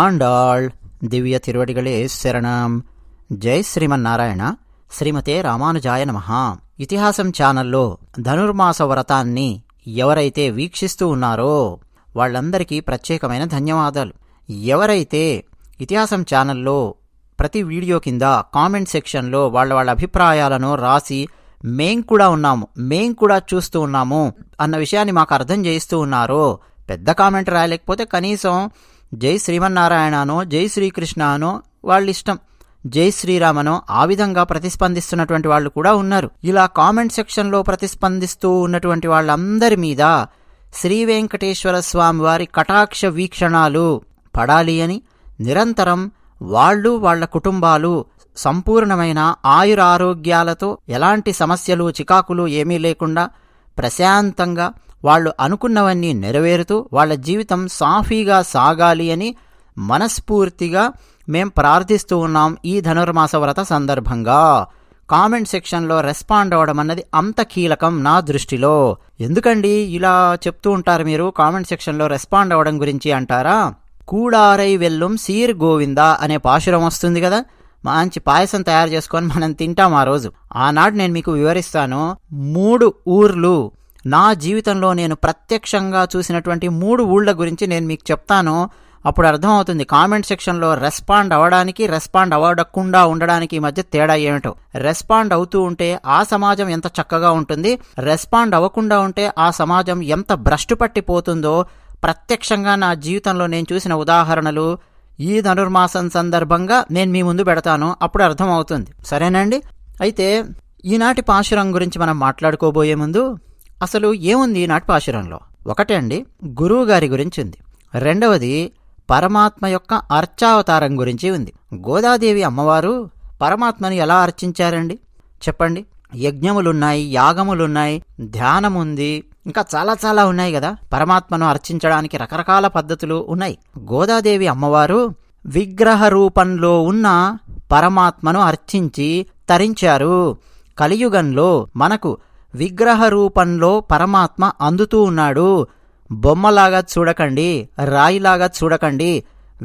ஆண்டாள் திவ்ய திருவடிகளே శరణం జై శ్రీమన్నారాయణ శ్రీమతే రామానుజాయ నమ ఇతిహాసం ఛానల్లో ధనుర్మాస వ్రతాన్ని ఎవరైతే వీక్షిస్తూ ఉన్నారో వాళ్ళందరికీ ప్రత్యేకమైన ధన్యవాదాలు ఎవరైతే ఇతిహాసం ఛానల్లో ప్రతి వీడియో కింద కామెంట్ సెక్షన్లో వాళ్ళ వాళ్ళ అభిప్రాయాలను రాసి మేం కూడా ఉన్నాము మేం కూడా చూస్తూ ఉన్నాము అన్న విషయాన్ని మాకు అర్థం చేయిస్తూ ఉన్నారో పెద్ద కామెంట్ రాయలేకపోతే కనీసం జై శ్రీమన్నారాయణనో జై శ్రీకృష్ణ అనో వాళ్ళిష్టం జై శ్రీరామనో ఆ విధంగా ప్రతిస్పందిస్తున్నటువంటి వాళ్ళు కూడా ఉన్నారు ఇలా కామెంట్ సెక్షన్లో ప్రతిస్పందిస్తూ ఉన్నటువంటి వాళ్ళందరి మీద శ్రీ వెంకటేశ్వర స్వామి వారి కటాక్ష వీక్షణాలు పడాలి అని నిరంతరం వాళ్ళు వాళ్ల కుటుంబాలు సంపూర్ణమైన ఆయురారోగ్యాలతో ఎలాంటి సమస్యలు చికాకులు ఏమీ లేకుండా ప్రశాంతంగా వాళ్ళు అనుకున్నవన్నీ నెరవేరుతూ వాళ్ళ జీవితం సాఫీగా సాగాలి అని మనస్ఫూర్తిగా మేం ప్రార్థిస్తూ ఉన్నాం ఈ ధనుర్మాస వ్రత సందర్భంగా కామెంట్ సెక్షన్లో రెస్పాండ్ అవ్వడం అన్నది అంత కీలకం నా దృష్టిలో ఎందుకండి ఇలా చెప్తూ ఉంటారు మీరు కామెంట్ సెక్షన్లో రెస్పాండ్ అవ్వడం గురించి అంటారా కూడారై వెల్లుం సీర్ గోవింద అనే పాశురం వస్తుంది కదా మంచి పాయసం తయారు చేసుకొని మనం తింటాం ఆ రోజు ఆనాడు నేను మీకు వివరిస్తాను మూడు ఊర్లు నా జీవితంలో నేను ప్రత్యక్షంగా చూసినటువంటి మూడు ఊళ్ళ గురించి నేను మీకు చెప్తాను అప్పుడు అర్థమవుతుంది కామెంట్ సెక్షన్లో రెస్పాండ్ అవ్వడానికి రెస్పాండ్ అవ్వకుండా ఉండడానికి ఈ మధ్య తేడా ఏమిటో రెస్పాండ్ అవుతూ ఉంటే ఆ సమాజం ఎంత చక్కగా ఉంటుంది రెస్పాండ్ అవ్వకుండా ఉంటే ఆ సమాజం ఎంత భ్రష్టు పట్టిపోతుందో ప్రత్యక్షంగా నా జీవితంలో నేను చూసిన ఉదాహరణలు ఈ ధనుర్మాసం సందర్భంగా నేను మీ ముందు పెడతాను అప్పుడు అర్థమవుతుంది సరేనండి అయితే ఈనాటి పాశురం గురించి మనం మాట్లాడుకోబోయే ముందు అసలు ఏముంది నాట్పాశురంలో ఒకటే అండి గురువు గారి గురించి ఉంది రెండవది పరమాత్మ యొక్క అర్చావతారం గురించి ఉంది గోదాదేవి అమ్మవారు పరమాత్మను ఎలా అర్చించారండి చెప్పండి యజ్ఞములున్నాయి యాగములున్నాయి ధ్యానముంది ఇంకా చాలా చాలా ఉన్నాయి కదా పరమాత్మను అర్చించడానికి రకరకాల పద్ధతులు ఉన్నాయి గోదాదేవి అమ్మవారు విగ్రహ రూపంలో ఉన్న పరమాత్మను అర్చించి తరించారు కలియుగంలో మనకు విగ్రహ రూపంలో పరమాత్మ అందుతూ ఉన్నాడు బొమ్మలాగా చూడకండి రాయిలాగా చూడకండి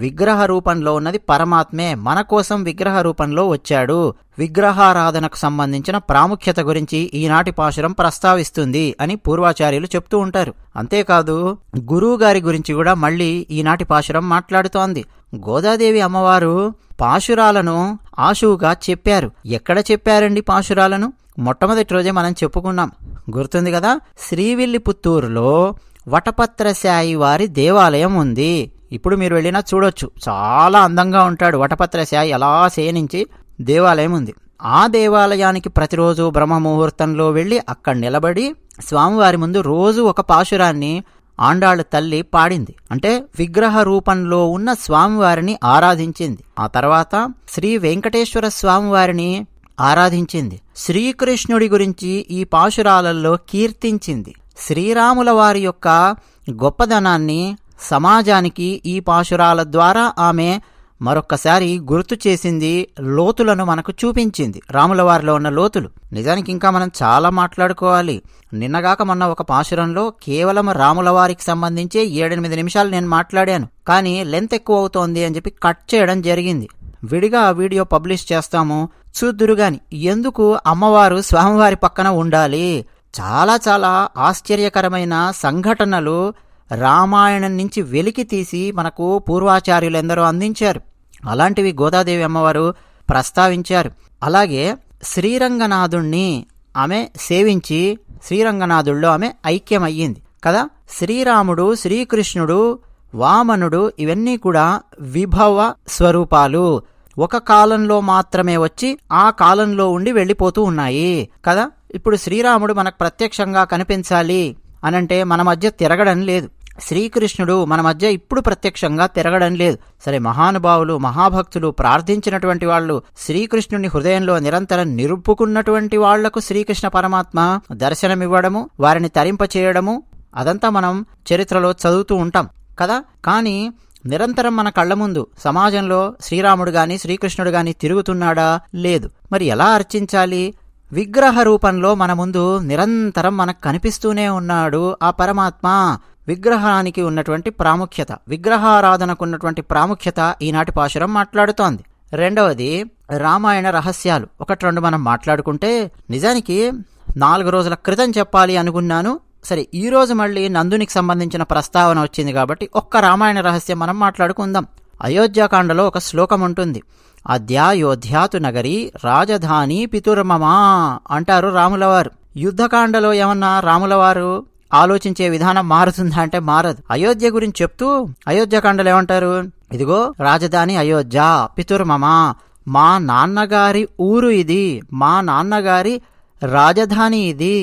విగ్రహ రూపంలో ఉన్నది పరమాత్మే మన కోసం విగ్రహ రూపంలో వచ్చాడు విగ్రహారాధనకు సంబంధించిన ప్రాముఖ్యత గురించి ఈనాటి పాశురం ప్రస్తావిస్తుంది అని పూర్వాచార్యులు చెప్తూ ఉంటారు అంతేకాదు గురువు గారి గురించి కూడా మళ్ళీ ఈనాటి పాశురం మాట్లాడుతోంది గోదాదేవి అమ్మవారు పాశురాలను ఆశువుగా చెప్పారు ఎక్కడ చెప్పారండి పాశురాలను మొట్టమొదటి రోజే మనం చెప్పుకున్నాం గుర్తుంది కదా శ్రీవిల్లిపుత్తూరులో వటపత్రశాయి వారి దేవాలయం ఉంది ఇప్పుడు మీరు వెళ్ళినా చూడొచ్చు చాలా అందంగా ఉంటాడు వటపత్రశాయి అలా సేనించి దేవాలయం ఉంది ఆ దేవాలయానికి ప్రతిరోజు బ్రహ్మ ముహూర్తంలో వెళ్ళి అక్కడ నిలబడి స్వామివారి ముందు రోజు ఒక పాశురాన్ని ఆండాళ్ళ తల్లి పాడింది అంటే విగ్రహ రూపంలో ఉన్న స్వామివారిని ఆరాధించింది ఆ తర్వాత శ్రీ వెంకటేశ్వర స్వామివారిని ఆరాధించింది శ్రీకృష్ణుడి గురించి ఈ పాశురాలలో కీర్తించింది శ్రీరాముల వారి యొక్క గొప్పదనాన్ని సమాజానికి ఈ పాశురాల ద్వారా ఆమె మరొక్కసారి గుర్తు చేసింది లోతులను మనకు చూపించింది రాముల వారిలో ఉన్న లోతులు నిజానికి ఇంకా మనం చాలా మాట్లాడుకోవాలి నిన్నగాక మొన్న ఒక పాశురంలో కేవలం రాముల వారికి సంబంధించి ఏడెనిమిది నిమిషాలు నేను మాట్లాడాను కానీ లెంత్ ఎక్కువ అవుతోంది అని చెప్పి కట్ చేయడం జరిగింది విడిగా ఆ వీడియో పబ్లిష్ చేస్తాము చూద్దురుగాని ఎందుకు అమ్మవారు స్వామివారి పక్కన ఉండాలి చాలా చాలా ఆశ్చర్యకరమైన సంఘటనలు రామాయణం నుంచి వెలికి తీసి మనకు పూర్వాచార్యులు అందించారు అలాంటివి గోదాదేవి అమ్మవారు ప్రస్తావించారు అలాగే శ్రీరంగనాథుణ్ణి ఆమె సేవించి శ్రీరంగనాథుల్లో ఆమె ఐక్యమయ్యింది కదా శ్రీరాముడు శ్రీకృష్ణుడు వామనుడు ఇవన్నీ కూడా విభవ స్వరూపాలు ఒక కాలంలో మాత్రమే వచ్చి ఆ కాలంలో ఉండి వెళ్ళిపోతూ ఉన్నాయి కదా ఇప్పుడు శ్రీరాముడు మనకు ప్రత్యక్షంగా కనిపించాలి అనంటే మన మధ్య తిరగడం లేదు శ్రీకృష్ణుడు మన మధ్య ఇప్పుడు ప్రత్యక్షంగా తిరగడం లేదు సరే మహానుభావులు మహాభక్తులు ప్రార్థించినటువంటి వాళ్ళు శ్రీకృష్ణుని హృదయంలో నిరంతరం నిరుపుకున్నటువంటి వాళ్లకు శ్రీకృష్ణ పరమాత్మ దర్శనమివ్వడము వారిని తరింపచేయడము అదంతా మనం చరిత్రలో చదువుతూ ఉంటాం కదా కానీ నిరంతరం మన కళ్ళ ముందు సమాజంలో శ్రీరాముడు గాని శ్రీకృష్ణుడు గాని తిరుగుతున్నాడా లేదు మరి ఎలా అర్చించాలి విగ్రహ రూపంలో మన ముందు నిరంతరం మనకు కనిపిస్తూనే ఉన్నాడు ఆ పరమాత్మ విగ్రహానికి ఉన్నటువంటి ప్రాముఖ్యత విగ్రహారాధనకు ఉన్నటువంటి ప్రాముఖ్యత ఈనాటి పాశురం మాట్లాడుతోంది రెండవది రామాయణ రహస్యాలు ఒకటి రెండు మనం మాట్లాడుకుంటే నిజానికి నాలుగు రోజుల క్రితం చెప్పాలి అనుకున్నాను సరే ఈరోజు మళ్ళీ నందునికి సంబంధించిన ప్రస్తావన వచ్చింది కాబట్టి ఒక్క రామాయణ రహస్యం మనం మాట్లాడుకుందాం అయోధ్యాకాండలో ఒక శ్లోకం ఉంటుంది అద్యాయోధ్యాతు నగరి రాజధాని పితుర్మమా అంటారు రాములవారు యుద్ధకాండలో ఏమన్నా రాములవారు ఆలోచించే విధానం మారుతుందా అంటే మారదు అయోధ్య గురించి చెప్తూ అయోధ్యకాండలు ఏమంటారు ఇదిగో రాజధాని అయోధ్య పితుర్మమా మా నాన్నగారి ఊరు ఇది మా నాన్నగారి రాజధాని ఇది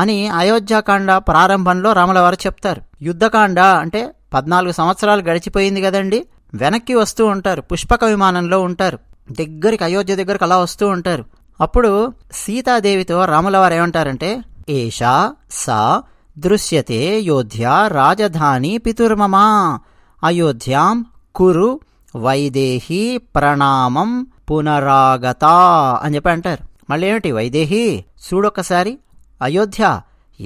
అని అయోధ్యాకాండ ప్రారంభంలో రాములవారు చెప్తారు యుద్ధకాండ అంటే పద్నాలుగు సంవత్సరాలు గడిచిపోయింది కదండి వెనక్కి వస్తూ ఉంటారు పుష్పక విమానంలో ఉంటారు దగ్గరికి అయోధ్య దగ్గరకు అలా వస్తూ ఉంటారు అప్పుడు సీతాదేవితో రాములవారు ఏమంటారంటే ఏషా సా దృశ్యతే యోధ్య రాజధాని పితుర్మమా అయోధ్యాం కురు వైదేహి ప్రణామం పునరాగత అని చెప్పి అంటారు మళ్ళీ ఏమిటి వైదేహి చూడొక్కసారి అయోధ్య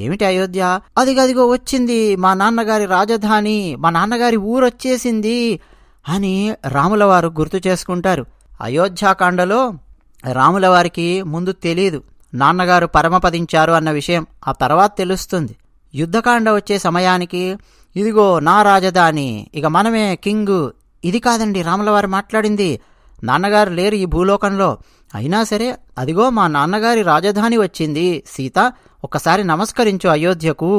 ఏమిటి అయోధ్య అదిగదిగో వచ్చింది మా నాన్నగారి రాజధాని మా నాన్నగారి ఊరొచ్చేసింది అని రాములవారు గుర్తు చేసుకుంటారు అయోధ్యాకాండలో రాములవారికి ముందు తెలియదు నాన్నగారు పరమపదించారు అన్న విషయం ఆ తర్వాత తెలుస్తుంది యుద్ధకాండ వచ్చే సమయానికి ఇదిగో నా రాజధాని ఇక మనమే కింగ్ ఇది కాదండి రాములవారు మాట్లాడింది నాన్నగారు లేరు ఈ భూలోకంలో అయినా సరే అదిగో మా నాన్నగారి రాజధాని వచ్చింది సీత ఒకసారి నమస్కరించు అయోధ్యకు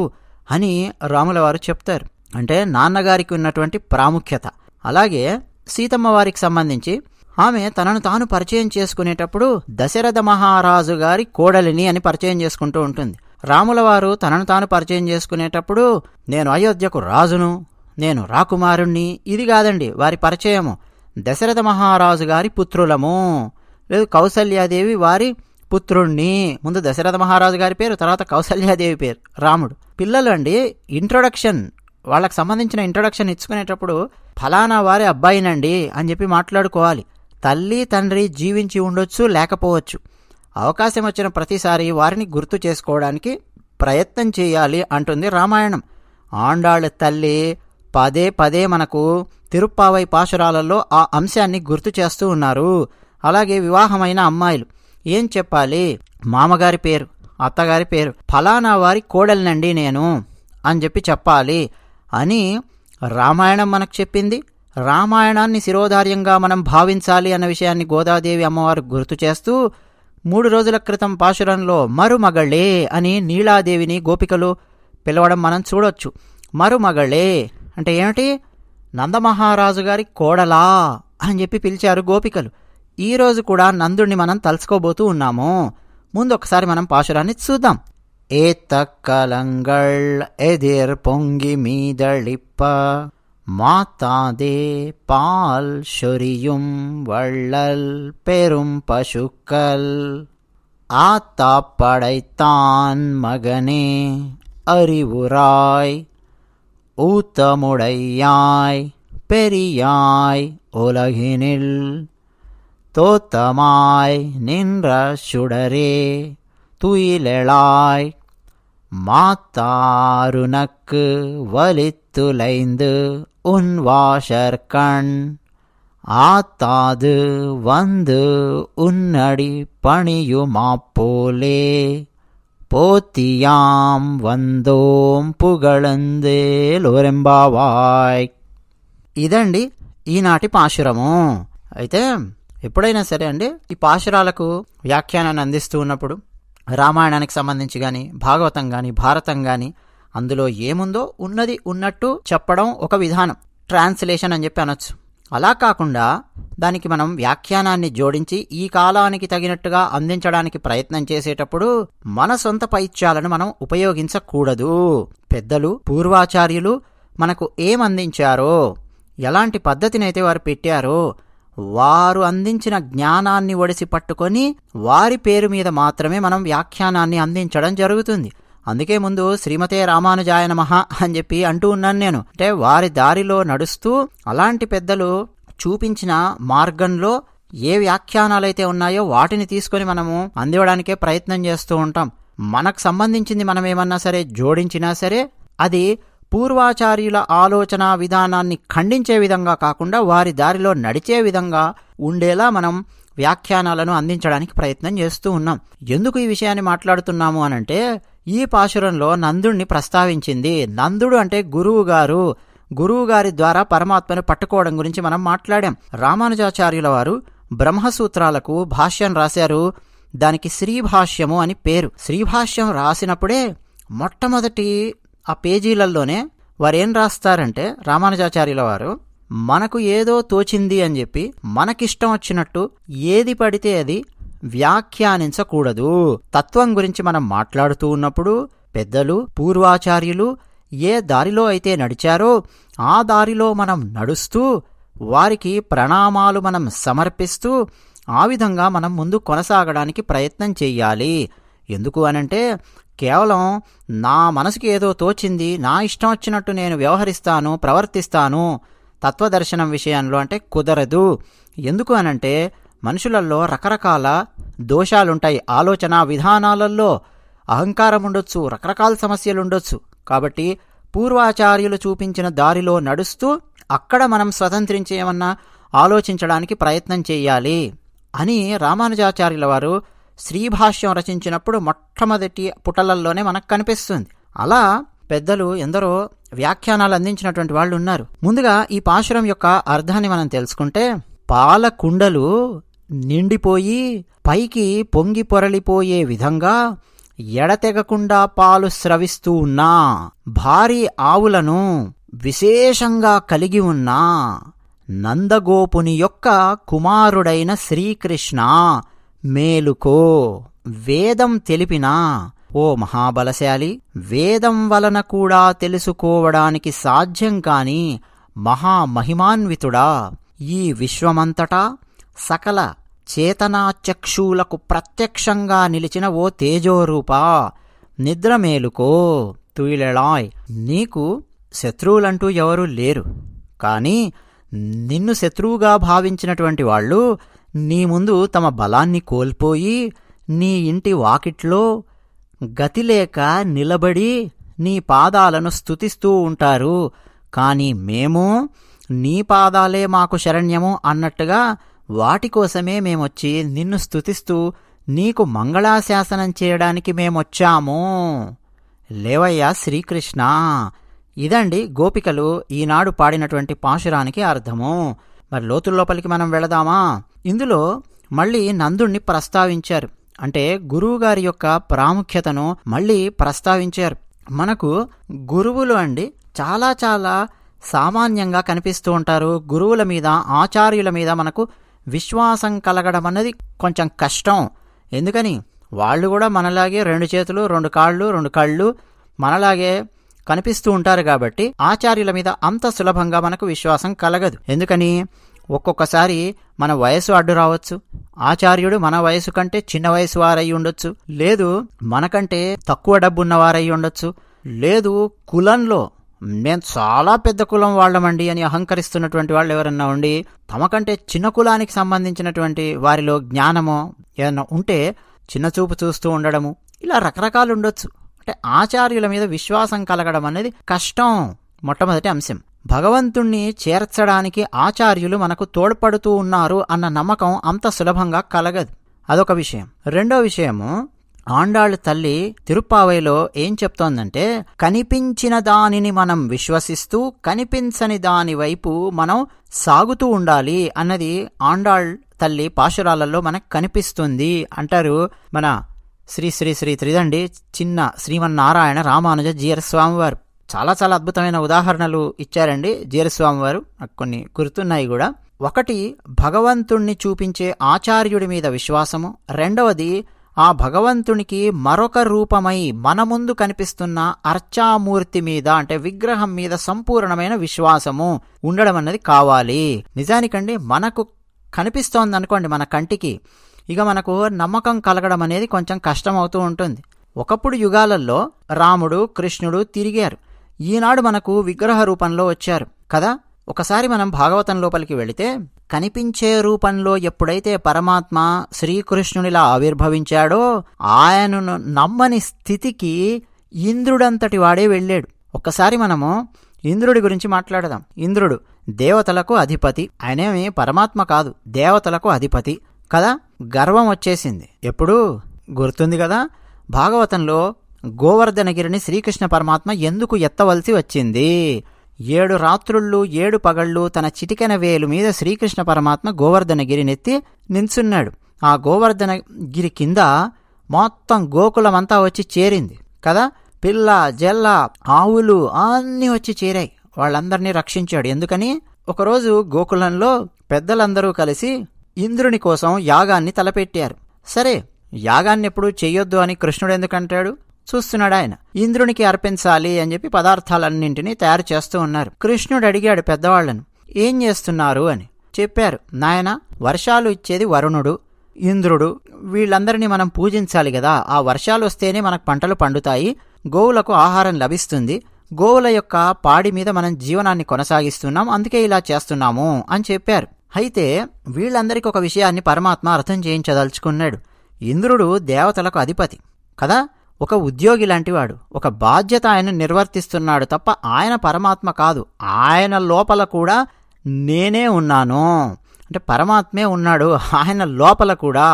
అని రాములవారు చెప్తారు అంటే నాన్నగారికి ఉన్నటువంటి ప్రాముఖ్యత అలాగే సీతమ్మ వారికి సంబంధించి ఆమె తనను తాను పరిచయం చేసుకునేటప్పుడు దశరథ మహారాజు గారి కోడలిని అని పరిచయం చేసుకుంటూ ఉంటుంది రాములవారు తనను తాను పరిచయం చేసుకునేటప్పుడు నేను అయోధ్యకు రాజును నేను రాకుమారుణ్ణి ఇది కాదండి వారి పరిచయము దశరథ మహారాజు గారి పుత్రులము లేదు కౌసల్యాదేవి వారి పుత్రుణ్ణి ముందు దశరథ మహారాజు గారి పేరు తర్వాత కౌసల్యాదేవి పేరు రాముడు పిల్లలు అండి ఇంట్రొడక్షన్ వాళ్ళకి సంబంధించిన ఇంట్రొడక్షన్ ఇచ్చుకునేటప్పుడు ఫలానా వారి అబ్బాయినండి అని చెప్పి మాట్లాడుకోవాలి తల్లి తండ్రి జీవించి ఉండొచ్చు లేకపోవచ్చు అవకాశం వచ్చిన ప్రతిసారి వారిని గుర్తు చేసుకోవడానికి ప్రయత్నం చేయాలి అంటుంది రామాయణం ఆండాళ్ళ తల్లి పదే పదే మనకు తిరుప్పావై పాశురాలలో ఆ అంశాన్ని గుర్తు చేస్తూ ఉన్నారు అలాగే వివాహమైన అమ్మాయిలు ఏం చెప్పాలి మామగారి పేరు అత్తగారి పేరు ఫలానా వారి కోడలినండి నేను అని చెప్పి చెప్పాలి అని రామాయణం మనకు చెప్పింది రామాయణాన్ని శిరోధార్యంగా మనం భావించాలి అన్న విషయాన్ని గోదాదేవి అమ్మవారు గుర్తు చేస్తూ మూడు రోజుల క్రితం పాశురంలో మరుమగళ్ళే అని నీలాదేవిని గోపికలు పిలవడం మనం చూడొచ్చు మరుమగళ్ళే అంటే ఏమిటి నందమహారాజు గారి కోడలా అని చెప్పి పిలిచారు గోపికలు ఈరోజు కూడా నందుడిని మనం తలుసుకోబోతూ ఉన్నాము ముందు ఒకసారి మనం పాశురాన్ని చూద్దాం ఏ తక్కలంగళ్ ఎదిర్ పొంగి మీదళిప్ప மாதாதே பால் சொரியும் வள்ளல் பெரும் பசுக்கள் ஆத்தா படைத்தான் மகனே அறிவுராய் ஊத்தமுடையாய் பெரியாய் உலகினில் தோத்தமாய் நின்ற சுடரே துயிலெழாய் மாத்தாருனக்கு வலித்துலைந்து உன் வாஷர்கண் ஆத்தாது வந்து உன்னடி பணியுமாப்போலே போத்தியாம் வந்தோம் புகழந்தேல் పుగళందేలోరెంబావాయ్ இதண்டி ఈనాటి పాశురము అయితే ఎప్పుడైనా సరే అండి ఈ పాశురాలకు వ్యాఖ్యానాన్ని అందిస్తూ ఉన్నప్పుడు రామాయణానికి సంబంధించి కానీ భాగవతం కానీ భారతం కానీ అందులో ఏముందో ఉన్నది ఉన్నట్టు చెప్పడం ఒక విధానం ట్రాన్స్లేషన్ అని చెప్పి అనొచ్చు అలా కాకుండా దానికి మనం వ్యాఖ్యానాన్ని జోడించి ఈ కాలానికి తగినట్టుగా అందించడానికి ప్రయత్నం చేసేటప్పుడు మన సొంత పైత్యాలను మనం ఉపయోగించకూడదు పెద్దలు పూర్వాచార్యులు మనకు ఏమందించారో ఎలాంటి పద్ధతినైతే వారు పెట్టారో వారు అందించిన జ్ఞానాన్ని ఒడిసి పట్టుకొని వారి పేరు మీద మాత్రమే మనం వ్యాఖ్యానాన్ని అందించడం జరుగుతుంది అందుకే ముందు శ్రీమతే రామానుజాయ మహా అని చెప్పి అంటూ ఉన్నాను నేను అంటే వారి దారిలో నడుస్తూ అలాంటి పెద్దలు చూపించిన మార్గంలో ఏ వ్యాఖ్యానాలైతే ఉన్నాయో వాటిని తీసుకొని మనము అందివడానికే ప్రయత్నం చేస్తూ ఉంటాం మనకు సంబంధించింది మనం ఏమన్నా సరే జోడించినా సరే అది పూర్వాచార్యుల ఆలోచన విధానాన్ని ఖండించే విధంగా కాకుండా వారి దారిలో నడిచే విధంగా ఉండేలా మనం వ్యాఖ్యానాలను అందించడానికి ప్రయత్నం చేస్తూ ఉన్నాం ఎందుకు ఈ విషయాన్ని మాట్లాడుతున్నాము అనంటే ఈ పాశురంలో నందుణ్ణి ప్రస్తావించింది నందుడు అంటే గురువు గారు గురువు గారి ద్వారా పరమాత్మను పట్టుకోవడం గురించి మనం మాట్లాడాం రామానుజాచార్యుల వారు బ్రహ్మసూత్రాలకు భాష్యం రాశారు దానికి శ్రీభాష్యము అని పేరు శ్రీభాష్యం రాసినప్పుడే మొట్టమొదటి ఆ పేజీలలోనే వారేం రాస్తారంటే రామానుజాచార్యుల వారు మనకు ఏదో తోచింది అని చెప్పి మనకిష్టం వచ్చినట్టు ఏది పడితే అది వ్యాఖ్యానించకూడదు తత్వం గురించి మనం మాట్లాడుతూ ఉన్నప్పుడు పెద్దలు పూర్వాచార్యులు ఏ దారిలో అయితే నడిచారో ఆ దారిలో మనం నడుస్తూ వారికి ప్రణామాలు మనం సమర్పిస్తూ ఆ విధంగా మనం ముందు కొనసాగడానికి ప్రయత్నం చేయాలి ఎందుకు అనంటే కేవలం నా మనసుకి ఏదో తోచింది నా ఇష్టం వచ్చినట్టు నేను వ్యవహరిస్తాను ప్రవర్తిస్తాను తత్వదర్శనం విషయంలో అంటే కుదరదు ఎందుకు అనంటే మనుషులల్లో రకరకాల దోషాలుంటాయి ఆలోచన విధానాలలో అహంకారం ఉండొచ్చు రకరకాల సమస్యలు ఉండొచ్చు కాబట్టి పూర్వాచార్యులు చూపించిన దారిలో నడుస్తూ అక్కడ మనం స్వతంత్రించేమన్నా ఆలోచించడానికి ప్రయత్నం చేయాలి అని రామానుజాచార్యుల వారు శ్రీభాష్యం రచించినప్పుడు మొట్టమొదటి పుటలల్లోనే మనకు కనిపిస్తుంది అలా పెద్దలు ఎందరో వ్యాఖ్యానాలు అందించినటువంటి వాళ్ళు ఉన్నారు ముందుగా ఈ పాశురం యొక్క అర్థాన్ని మనం తెలుసుకుంటే పాల కుండలు నిండిపోయి పైకి పొంగి పొరలిపోయే విధంగా ఎడతెగకుండా పాలు స్రవిస్తూ ఉన్నా భారీ ఆవులను విశేషంగా కలిగి ఉన్న నందగోపుని యొక్క కుమారుడైన శ్రీకృష్ణ మేలుకో వేదం తెలిపినా ఓ మహాబలశాలి వేదం వలన కూడా తెలుసుకోవడానికి సాధ్యం కాని మహామహిమాన్వితుడా ఈ విశ్వమంతటా సకల చేతనాచక్షులకు ప్రత్యక్షంగా నిలిచిన ఓ తేజోరూపా నిద్ర మేలుకో తుయిలెళాయ్ నీకు శత్రువులంటూ ఎవరూ లేరు కానీ నిన్ను శత్రువుగా భావించినటువంటి వాళ్ళు నీ ముందు తమ బలాన్ని కోల్పోయి నీ ఇంటి వాకిట్లో గతిలేక నిలబడి నీ పాదాలను స్థుతిస్తూ ఉంటారు కానీ మేము నీ పాదాలే మాకు శరణ్యము అన్నట్టుగా వాటి కోసమే మేమొచ్చి నిన్ను స్థుతిస్తూ నీకు మంగళాశాసనం చేయడానికి మేమొచ్చాము లేవయ్యా శ్రీకృష్ణ ఇదండి గోపికలు ఈనాడు పాడినటువంటి పాశురానికి అర్థము మరి లోతు లోపలికి మనం వెళదామా ఇందులో మళ్ళీ నందుణ్ణి ప్రస్తావించారు అంటే గురువుగారి యొక్క ప్రాముఖ్యతను మళ్ళీ ప్రస్తావించారు మనకు గురువులు అండి చాలా చాలా సామాన్యంగా కనిపిస్తూ ఉంటారు గురువుల మీద ఆచార్యుల మీద మనకు విశ్వాసం కలగడం అన్నది కొంచెం కష్టం ఎందుకని వాళ్ళు కూడా మనలాగే రెండు చేతులు రెండు కాళ్ళు రెండు కళ్ళు మనలాగే కనిపిస్తూ ఉంటారు కాబట్టి ఆచార్యుల మీద అంత సులభంగా మనకు విశ్వాసం కలగదు ఎందుకని ఒక్కొక్కసారి మన వయసు అడ్డు రావచ్చు ఆచార్యుడు మన వయసు కంటే చిన్న వయసు వారై ఉండొచ్చు లేదు మనకంటే తక్కువ డబ్బు ఉన్నవారై ఉండొచ్చు లేదు కులంలో నేను చాలా పెద్ద కులం వాళ్ళమండి అని అహంకరిస్తున్నటువంటి వాళ్ళు ఎవరన్నా ఉండి తమకంటే చిన్న కులానికి సంబంధించినటువంటి వారిలో జ్ఞానమో ఏమన్నా ఉంటే చిన్న చూపు చూస్తూ ఉండడము ఇలా రకరకాలు ఉండొచ్చు అంటే ఆచార్యుల మీద విశ్వాసం కలగడం అనేది కష్టం మొట్టమొదటి అంశం భగవంతుణ్ణి చేర్చడానికి ఆచార్యులు మనకు తోడ్పడుతూ ఉన్నారు అన్న నమ్మకం అంత సులభంగా కలగదు అదొక విషయం రెండో విషయము ఆండాళ్ళు తల్లి తిరుప్పావైలో ఏం చెప్తోందంటే కనిపించిన దానిని మనం విశ్వసిస్తూ కనిపించని దాని వైపు మనం సాగుతూ ఉండాలి అన్నది ఆండాళ్ తల్లి పాశురాలలో మనకు కనిపిస్తుంది అంటారు మన శ్రీ శ్రీ శ్రీ త్రిదండి చిన్న శ్రీమన్నారాయణ రామానుజ జీఆర్ చాలా చాలా అద్భుతమైన ఉదాహరణలు ఇచ్చారండి జీఆర్ నాకు కొన్ని గుర్తున్నాయి కూడా ఒకటి భగవంతుణ్ణి చూపించే ఆచార్యుడి మీద విశ్వాసము రెండవది ఆ భగవంతునికి మరొక రూపమై మన ముందు కనిపిస్తున్న అర్చామూర్తి మీద అంటే విగ్రహం మీద సంపూర్ణమైన విశ్వాసము ఉండడం అన్నది కావాలి నిజానికండి మనకు కనిపిస్తోంది అనుకోండి మన కంటికి ఇక మనకు నమ్మకం కలగడం అనేది కొంచెం కష్టం అవుతూ ఉంటుంది ఒకప్పుడు యుగాలలో రాముడు కృష్ణుడు తిరిగారు ఈనాడు మనకు విగ్రహ రూపంలో వచ్చారు కదా ఒకసారి మనం భాగవతం లోపలికి వెళితే కనిపించే రూపంలో ఎప్పుడైతే పరమాత్మ శ్రీకృష్ణునిలా ఆవిర్భవించాడో ఆయనను నమ్మని స్థితికి ఇంద్రుడంతటి వాడే వెళ్ళాడు ఒక్కసారి మనము ఇంద్రుడి గురించి మాట్లాడదాం ఇంద్రుడు దేవతలకు అధిపతి ఆయనేమి పరమాత్మ కాదు దేవతలకు అధిపతి కదా గర్వం వచ్చేసింది ఎప్పుడు గుర్తుంది కదా భాగవతంలో గోవర్ధనగిరిని శ్రీకృష్ణ పరమాత్మ ఎందుకు ఎత్తవలసి వచ్చింది ఏడు రాత్రుళ్ళు ఏడు పగళ్ళు తన చిటికెన వేలు మీద శ్రీకృష్ణ పరమాత్మ గోవర్ధనగిరినెత్తి నించున్నాడు ఆ గోవర్ధనగిరి కింద మొత్తం గోకులమంతా వచ్చి చేరింది కదా పిల్ల జల్ల ఆవులు అన్నీ వచ్చి చేరాయి వాళ్ళందరినీ రక్షించాడు ఎందుకని ఒకరోజు గోకులంలో పెద్దలందరూ కలిసి ఇంద్రుని కోసం యాగాన్ని తలపెట్టారు సరే యాగాన్ని ఎప్పుడు చేయొద్దు అని కృష్ణుడు ఎందుకంటాడు చూస్తున్నాడు ఆయన ఇంద్రునికి అర్పించాలి అని చెప్పి పదార్థాలన్నింటినీ తయారు చేస్తూ ఉన్నారు కృష్ణుడు అడిగాడు పెద్దవాళ్లను ఏం చేస్తున్నారు అని చెప్పారు నాయన వర్షాలు ఇచ్చేది వరుణుడు ఇంద్రుడు వీళ్ళందరినీ మనం పూజించాలి కదా ఆ వర్షాలు వస్తేనే మనకు పంటలు పండుతాయి గోవులకు ఆహారం లభిస్తుంది గోవుల యొక్క పాడి మీద మనం జీవనాన్ని కొనసాగిస్తున్నాం అందుకే ఇలా చేస్తున్నాము అని చెప్పారు అయితే వీళ్ళందరికీ ఒక విషయాన్ని పరమాత్మ అర్థం చేయించదలుచుకున్నాడు ఇంద్రుడు దేవతలకు అధిపతి కదా ఒక ఉద్యోగి లాంటివాడు ఒక బాధ్యత ఆయన నిర్వర్తిస్తున్నాడు తప్ప ఆయన పరమాత్మ కాదు ఆయన లోపల కూడా నేనే ఉన్నాను అంటే పరమాత్మే ఉన్నాడు ఆయన లోపల కూడా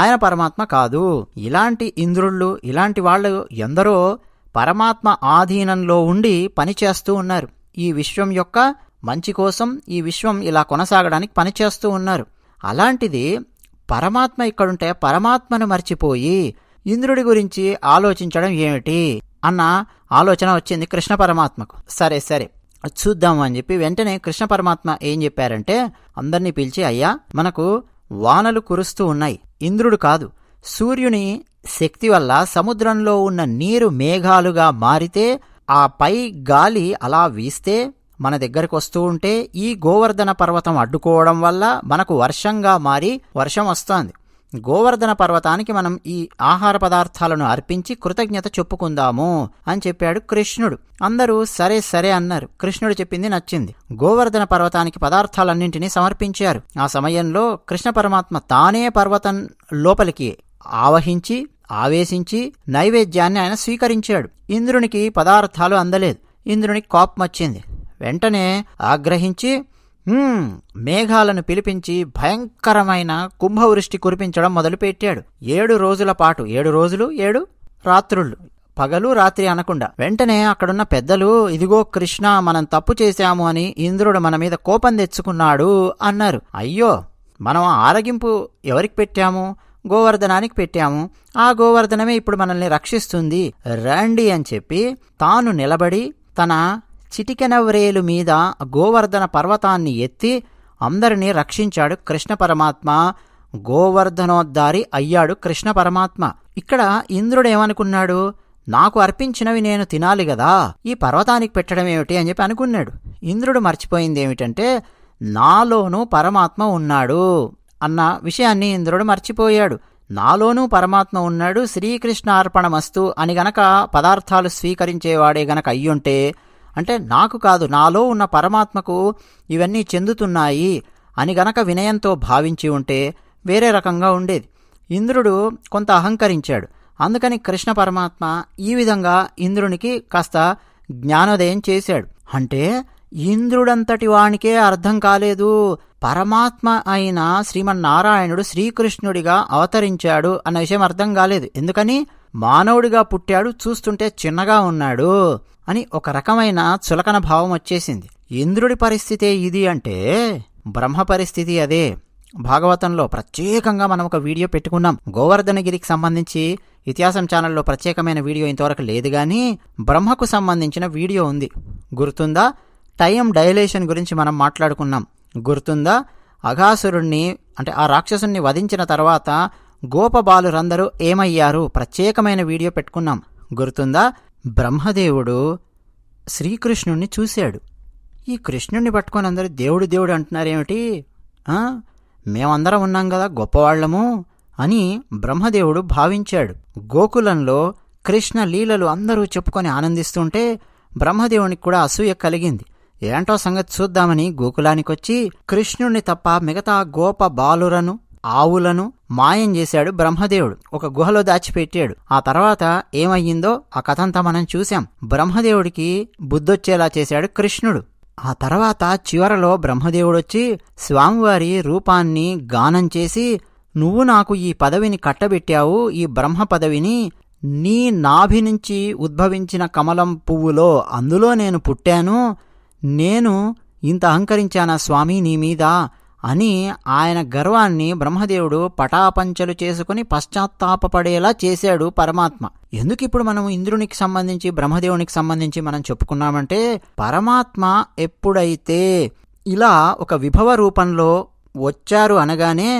ఆయన పరమాత్మ కాదు ఇలాంటి ఇంద్రుళ్ళు ఇలాంటి వాళ్ళు ఎందరో పరమాత్మ ఆధీనంలో ఉండి పనిచేస్తూ ఉన్నారు ఈ విశ్వం యొక్క మంచి కోసం ఈ విశ్వం ఇలా కొనసాగడానికి పనిచేస్తూ ఉన్నారు అలాంటిది పరమాత్మ ఇక్కడుంటే పరమాత్మను మర్చిపోయి ఇంద్రుడి గురించి ఆలోచించడం ఏమిటి అన్న ఆలోచన వచ్చింది కృష్ణ పరమాత్మకు సరే సరే చూద్దాం అని చెప్పి వెంటనే కృష్ణ పరమాత్మ ఏం చెప్పారంటే అందరినీ పిలిచి అయ్యా మనకు వానలు కురుస్తూ ఉన్నాయి ఇంద్రుడు కాదు సూర్యుని శక్తి వల్ల సముద్రంలో ఉన్న నీరు మేఘాలుగా మారితే ఆ పై గాలి అలా వీస్తే మన దగ్గరికి వస్తూ ఉంటే ఈ గోవర్ధన పర్వతం అడ్డుకోవడం వల్ల మనకు వర్షంగా మారి వర్షం వస్తోంది గోవర్ధన పర్వతానికి మనం ఈ ఆహార పదార్థాలను అర్పించి కృతజ్ఞత చెప్పుకుందాము అని చెప్పాడు కృష్ణుడు అందరూ సరే సరే అన్నారు కృష్ణుడు చెప్పింది నచ్చింది గోవర్ధన పర్వతానికి పదార్థాలన్నింటినీ సమర్పించారు ఆ సమయంలో కృష్ణ పరమాత్మ తానే పర్వతం లోపలికి ఆవహించి ఆవేశించి నైవేద్యాన్ని ఆయన స్వీకరించాడు ఇంద్రునికి పదార్థాలు అందలేదు ఇంద్రునికి కోపం వచ్చింది వెంటనే ఆగ్రహించి మేఘాలను పిలిపించి భయంకరమైన కుంభవృష్టి కురిపించడం మొదలుపెట్టాడు ఏడు రోజుల పాటు ఏడు రోజులు ఏడు రాత్రుళ్ళు పగలు రాత్రి అనకుండా వెంటనే అక్కడున్న పెద్దలు ఇదిగో కృష్ణ మనం తప్పు చేశాము అని ఇంద్రుడు మన మీద కోపం తెచ్చుకున్నాడు అన్నారు అయ్యో మనం ఆరగింపు ఎవరికి పెట్టాము గోవర్ధనానికి పెట్టాము ఆ గోవర్ధనమే ఇప్పుడు మనల్ని రక్షిస్తుంది రండి అని చెప్పి తాను నిలబడి తన చిటికెన మీద గోవర్ధన పర్వతాన్ని ఎత్తి అందరినీ రక్షించాడు కృష్ణ పరమాత్మ గోవర్ధనోద్ధారి అయ్యాడు కృష్ణ పరమాత్మ ఇక్కడ ఇంద్రుడేమనుకున్నాడు నాకు అర్పించినవి నేను తినాలి కదా ఈ పర్వతానికి పెట్టడం ఏమిటి అని చెప్పి అనుకున్నాడు ఇంద్రుడు మర్చిపోయింది ఏమిటంటే నాలోనూ పరమాత్మ ఉన్నాడు అన్న విషయాన్ని ఇంద్రుడు మర్చిపోయాడు నాలోనూ పరమాత్మ ఉన్నాడు శ్రీకృష్ణ అర్పణమస్తు అని గనక పదార్థాలు స్వీకరించేవాడే గనక అయ్యుంటే అంటే నాకు కాదు నాలో ఉన్న పరమాత్మకు ఇవన్నీ చెందుతున్నాయి అని గనక వినయంతో భావించి ఉంటే వేరే రకంగా ఉండేది ఇంద్రుడు కొంత అహంకరించాడు అందుకని కృష్ణ పరమాత్మ ఈ విధంగా ఇంద్రునికి కాస్త జ్ఞానోదయం చేశాడు అంటే ఇంద్రుడంతటి వానికే అర్థం కాలేదు పరమాత్మ అయిన శ్రీమన్నారాయణుడు శ్రీకృష్ణుడిగా అవతరించాడు అన్న విషయం అర్థం కాలేదు ఎందుకని మానవుడిగా పుట్టాడు చూస్తుంటే చిన్నగా ఉన్నాడు అని ఒక రకమైన చులకన భావం వచ్చేసింది ఇంద్రుడి పరిస్థితే ఇది అంటే బ్రహ్మ పరిస్థితి అదే భాగవతంలో ప్రత్యేకంగా మనం ఒక వీడియో పెట్టుకున్నాం గోవర్ధనగిరికి సంబంధించి ఇతిహాసం ఛానల్లో ప్రత్యేకమైన వీడియో ఇంతవరకు లేదు కానీ బ్రహ్మకు సంబంధించిన వీడియో ఉంది గుర్తుందా టైం డైలేషన్ గురించి మనం మాట్లాడుకున్నాం గుర్తుందా అఘాసురుణ్ణి అంటే ఆ రాక్షసుణ్ణి వధించిన తర్వాత గోపబాలురందరూ ఏమయ్యారు ప్రత్యేకమైన వీడియో పెట్టుకున్నాం గుర్తుందా బ్రహ్మదేవుడు శ్రీకృష్ణుణ్ణి చూశాడు ఈ కృష్ణుణ్ణి పట్టుకొని అందరూ దేవుడు దేవుడు అంటున్నారేమిటి మేమందరం ఉన్నాం కదా గొప్పవాళ్లము అని బ్రహ్మదేవుడు భావించాడు గోకులంలో కృష్ణ లీలలు అందరూ చెప్పుకొని ఆనందిస్తుంటే బ్రహ్మదేవునికి కూడా అసూయ కలిగింది ఏంటో సంగతి చూద్దామని గోకులానికొచ్చి కృష్ణుణ్ణి తప్ప మిగతా గోప బాలురను ఆవులను మాయం చేశాడు బ్రహ్మదేవుడు ఒక గుహలో దాచిపెట్టాడు ఆ తర్వాత ఏమయ్యిందో ఆ కథంతా మనం చూశాం బ్రహ్మదేవుడికి బుద్ధొచ్చేలా చేశాడు కృష్ణుడు ఆ తర్వాత చివరలో బ్రహ్మదేవుడొచ్చి స్వామివారి రూపాన్ని గానం చేసి నువ్వు నాకు ఈ పదవిని కట్టబెట్టావు ఈ బ్రహ్మ పదవిని నీ నాభి నుంచి ఉద్భవించిన కమలం పువ్వులో అందులో నేను పుట్టాను నేను ఇంత అహంకరించానా స్వామి నీ మీద అని ఆయన గర్వాన్ని బ్రహ్మదేవుడు పటాపంచలు చేసుకుని పశ్చాత్తాపపడేలా చేశాడు పరమాత్మ ఎందుకు ఇప్పుడు మనం ఇంద్రునికి సంబంధించి బ్రహ్మదేవునికి సంబంధించి మనం చెప్పుకున్నామంటే పరమాత్మ ఎప్పుడైతే ఇలా ఒక విభవ రూపంలో వచ్చారు అనగానే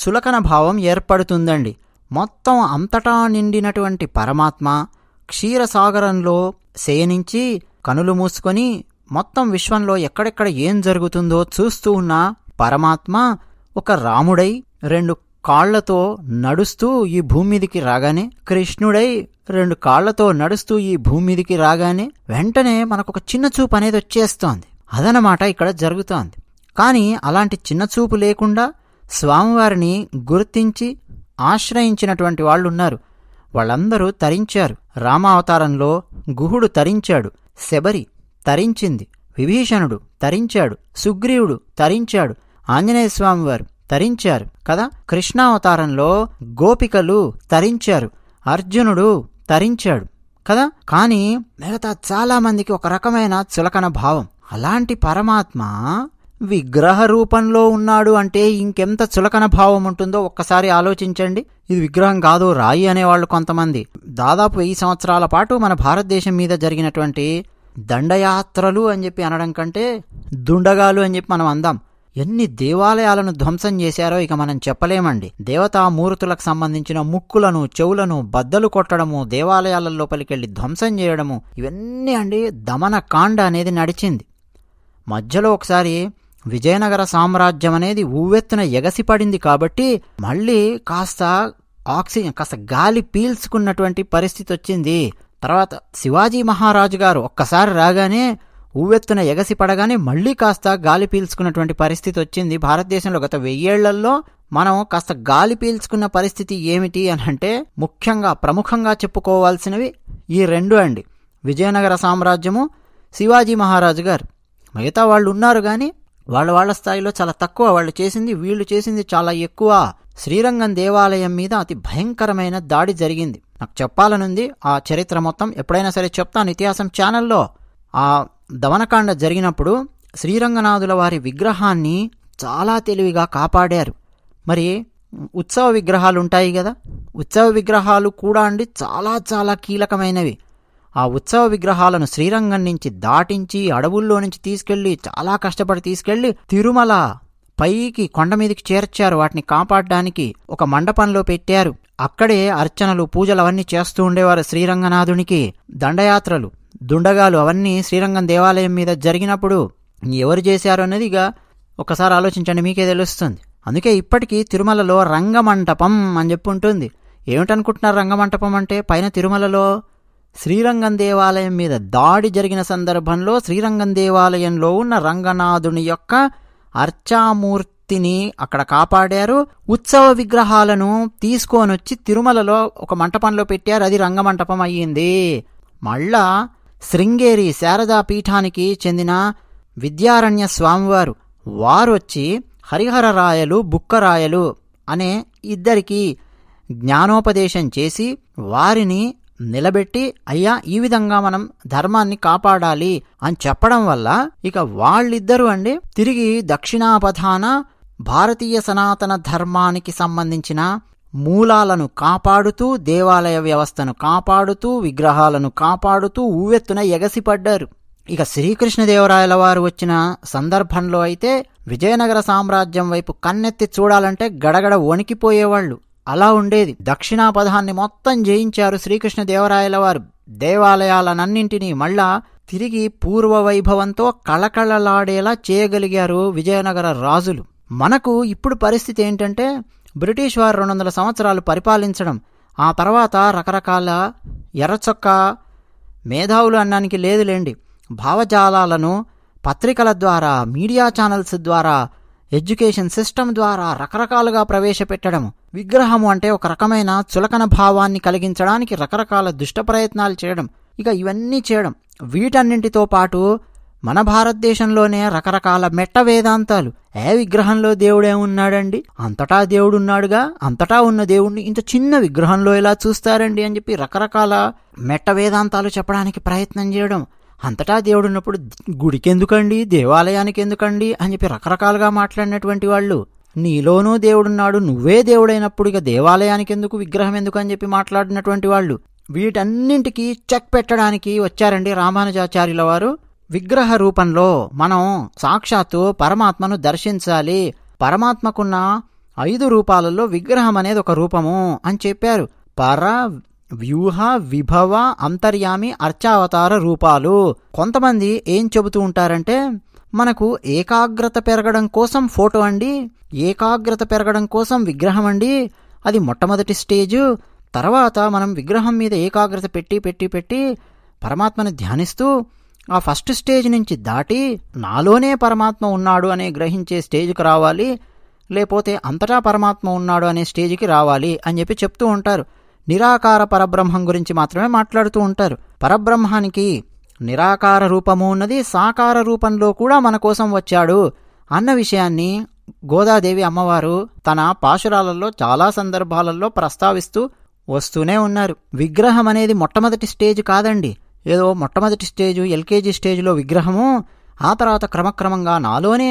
చులకన భావం ఏర్పడుతుందండి మొత్తం అంతటా నిండినటువంటి పరమాత్మ క్షీరసాగరంలో శయనించి కనులు మూసుకొని మొత్తం విశ్వంలో ఎక్కడెక్కడ ఏం జరుగుతుందో చూస్తూ ఉన్న పరమాత్మ ఒక రాముడై రెండు కాళ్లతో నడుస్తూ ఈ భూమిదికి రాగానే కృష్ణుడై రెండు కాళ్లతో నడుస్తూ ఈ భూమి మీదికి రాగానే వెంటనే మనకు ఒక చిన్న చూపు అనేది వచ్చేస్తోంది అదనమాట ఇక్కడ జరుగుతోంది కానీ అలాంటి చిన్న చూపు లేకుండా స్వామివారిని గుర్తించి ఆశ్రయించినటువంటి వాళ్ళు ఉన్నారు వాళ్ళందరూ తరించారు రామావతారంలో గుహుడు తరించాడు శబరి తరించింది విభీషణుడు తరించాడు సుగ్రీవుడు తరించాడు ఆంజనేయ వారు తరించారు కదా కృష్ణావతారంలో గోపికలు తరించారు అర్జునుడు తరించాడు కదా కానీ మిగతా చాలామందికి ఒక రకమైన చులకన భావం అలాంటి పరమాత్మ విగ్రహ రూపంలో ఉన్నాడు అంటే ఇంకెంత చులకన భావం ఉంటుందో ఒక్కసారి ఆలోచించండి ఇది విగ్రహం కాదు రాయి అనేవాళ్ళు కొంతమంది దాదాపు వెయ్యి సంవత్సరాల పాటు మన భారతదేశం మీద జరిగినటువంటి దండయాత్రలు అని చెప్పి అనడం కంటే దుండగాలు అని చెప్పి మనం అందాం ఎన్ని దేవాలయాలను ధ్వంసం చేశారో ఇక మనం చెప్పలేమండి దేవతామూర్తులకు సంబంధించిన ముక్కులను చెవులను బద్దలు కొట్టడము దేవాలయాల లోపలికెళ్ళి ధ్వంసం చేయడము ఇవన్నీ అండి దమనకాండ అనేది నడిచింది మధ్యలో ఒకసారి విజయనగర సామ్రాజ్యం అనేది ఉవ్వెత్తున ఎగసిపడింది కాబట్టి మళ్ళీ కాస్త ఆక్సిజన్ కాస్త గాలి పీల్చుకున్నటువంటి పరిస్థితి వచ్చింది తర్వాత శివాజీ మహారాజు గారు ఒక్కసారి రాగానే ఉవ్వెత్తున ఎగసి పడగానే మళ్లీ కాస్త గాలి పీల్చుకున్నటువంటి పరిస్థితి వచ్చింది భారతదేశంలో గత వెయ్యేళ్లలో మనం కాస్త గాలి పీల్చుకున్న పరిస్థితి ఏమిటి అని అంటే ముఖ్యంగా ప్రముఖంగా చెప్పుకోవాల్సినవి ఈ రెండు అండి విజయనగర సామ్రాజ్యము శివాజీ మహారాజు గారు మిగతా వాళ్ళు ఉన్నారు కానీ వాళ్ళ వాళ్ళ స్థాయిలో చాలా తక్కువ వాళ్ళు చేసింది వీళ్ళు చేసింది చాలా ఎక్కువ శ్రీరంగం దేవాలయం మీద అతి భయంకరమైన దాడి జరిగింది నాకు చెప్పాలనుంది ఆ చరిత్ర మొత్తం ఎప్పుడైనా సరే చెప్తాను ఇతిహాసం ఛానల్లో ఆ దవనకాండ జరిగినప్పుడు శ్రీరంగనాథుల వారి విగ్రహాన్ని చాలా తెలివిగా కాపాడారు మరి ఉత్సవ విగ్రహాలు ఉంటాయి కదా ఉత్సవ విగ్రహాలు కూడా అండి చాలా చాలా కీలకమైనవి ఆ ఉత్సవ విగ్రహాలను శ్రీరంగం నుంచి దాటించి అడవుల్లో నుంచి తీసుకెళ్లి చాలా కష్టపడి తీసుకెళ్లి తిరుమల పైకి కొండ మీదకి చేర్చారు వాటిని కాపాడడానికి ఒక మండపంలో పెట్టారు అక్కడే అర్చనలు పూజలు అవన్నీ చేస్తూ ఉండేవారు శ్రీరంగనాథునికి దండయాత్రలు దుండగాలు అవన్నీ శ్రీరంగం దేవాలయం మీద జరిగినప్పుడు ఎవరు చేశారు అన్నది ఇక ఒకసారి ఆలోచించండి మీకే తెలుస్తుంది అందుకే ఇప్పటికీ తిరుమలలో రంగమంటపం అని చెప్పి ఉంటుంది ఏమిటనుకుంటున్నారు రంగమంటపం అంటే పైన తిరుమలలో శ్రీరంగం దేవాలయం మీద దాడి జరిగిన సందర్భంలో శ్రీరంగం దేవాలయంలో ఉన్న రంగనాథుని యొక్క అర్చామూర్తిని అక్కడ కాపాడారు ఉత్సవ విగ్రహాలను తీసుకొని వచ్చి తిరుమలలో ఒక మంటపంలో పెట్టారు అది రంగమంటపం అయ్యింది మళ్ళా శృంగేరి శారదా పీఠానికి చెందిన విద్యారణ్య స్వామివారు వారొచ్చి హరిహరరాయలు బుక్కరాయలు అనే ఇద్దరికి జ్ఞానోపదేశం చేసి వారిని నిలబెట్టి అయ్యా ఈ విధంగా మనం ధర్మాన్ని కాపాడాలి అని చెప్పడం వల్ల ఇక వాళ్ళిద్దరూ అండి తిరిగి దక్షిణాపధాన భారతీయ సనాతన ధర్మానికి సంబంధించిన మూలాలను కాపాడుతూ దేవాలయ వ్యవస్థను కాపాడుతూ విగ్రహాలను కాపాడుతూ ఊవెత్తున ఎగసిపడ్డారు ఇక శ్రీకృష్ణదేవరాయల వారు వచ్చిన సందర్భంలో అయితే విజయనగర సామ్రాజ్యం వైపు కన్నెత్తి చూడాలంటే గడగడ వణికిపోయేవాళ్ళు అలా ఉండేది దక్షిణాపథాన్ని మొత్తం జయించారు శ్రీకృష్ణదేవరాయల వారు దేవాలయాలనన్నింటినీ మళ్ళా తిరిగి పూర్వ వైభవంతో కళకళలాడేలా చేయగలిగారు విజయనగర రాజులు మనకు ఇప్పుడు పరిస్థితి ఏంటంటే బ్రిటిష్ వారు రెండు వందల సంవత్సరాలు పరిపాలించడం ఆ తర్వాత రకరకాల ఎర్రచొక్క మేధావులు అన్నానికి లేదులేండి భావజాలాలను పత్రికల ద్వారా మీడియా ఛానల్స్ ద్వారా ఎడ్యుకేషన్ సిస్టమ్ ద్వారా రకరకాలుగా ప్రవేశపెట్టడం విగ్రహము అంటే ఒక రకమైన చులకన భావాన్ని కలిగించడానికి రకరకాల దుష్ట ప్రయత్నాలు చేయడం ఇక ఇవన్నీ చేయడం వీటన్నింటితో పాటు మన భారతదేశంలోనే రకరకాల మెట్ట వేదాంతాలు ఏ విగ్రహంలో దేవుడే ఉన్నాడండి అంతటా దేవుడున్నాడుగా అంతటా ఉన్న దేవుడిని ఇంత చిన్న విగ్రహంలో ఇలా చూస్తారండి అని చెప్పి రకరకాల మెట్ట వేదాంతాలు చెప్పడానికి ప్రయత్నం చేయడం అంతటా దేవుడు ఉన్నప్పుడు గుడికెందుకండి దేవాలయానికి ఎందుకండి అని చెప్పి రకరకాలుగా మాట్లాడినటువంటి వాళ్ళు నీలోనూ దేవుడున్నాడు నువ్వే దేవుడైనప్పుడు ఇక దేవాలయానికి ఎందుకు విగ్రహం ఎందుకు అని చెప్పి మాట్లాడినటువంటి వాళ్ళు వీటన్నింటికీ చెక్ పెట్టడానికి వచ్చారండి రామానుజాచార్యుల వారు విగ్రహ రూపంలో మనం సాక్షాత్తు పరమాత్మను దర్శించాలి పరమాత్మకున్న ఐదు రూపాలలో విగ్రహం అనేది ఒక రూపము అని చెప్పారు పర వ్యూహ విభవ అంతర్యామి అర్చావతార రూపాలు కొంతమంది ఏం చెబుతూ ఉంటారంటే మనకు ఏకాగ్రత పెరగడం కోసం ఫోటో అండి ఏకాగ్రత పెరగడం కోసం విగ్రహం అండి అది మొట్టమొదటి స్టేజ్ తర్వాత మనం విగ్రహం మీద ఏకాగ్రత పెట్టి పెట్టి పెట్టి పరమాత్మను ధ్యానిస్తూ ఆ ఫస్ట్ స్టేజ్ నుంచి దాటి నాలోనే పరమాత్మ ఉన్నాడు అనే గ్రహించే స్టేజ్కి రావాలి లేకపోతే అంతటా పరమాత్మ ఉన్నాడు అనే స్టేజ్కి రావాలి అని చెప్పి చెప్తూ ఉంటారు నిరాకార పరబ్రహ్మం గురించి మాత్రమే మాట్లాడుతూ ఉంటారు పరబ్రహ్మానికి నిరాకార రూపము ఉన్నది సాకార రూపంలో కూడా మన కోసం వచ్చాడు అన్న విషయాన్ని గోదాదేవి అమ్మవారు తన పాశురాలలో చాలా సందర్భాలలో ప్రస్తావిస్తూ వస్తూనే ఉన్నారు విగ్రహం అనేది మొట్టమొదటి స్టేజ్ కాదండి ఏదో మొట్టమొదటి స్టేజు ఎల్కేజీ స్టేజ్లో విగ్రహము ఆ తర్వాత క్రమక్రమంగా నాలోనే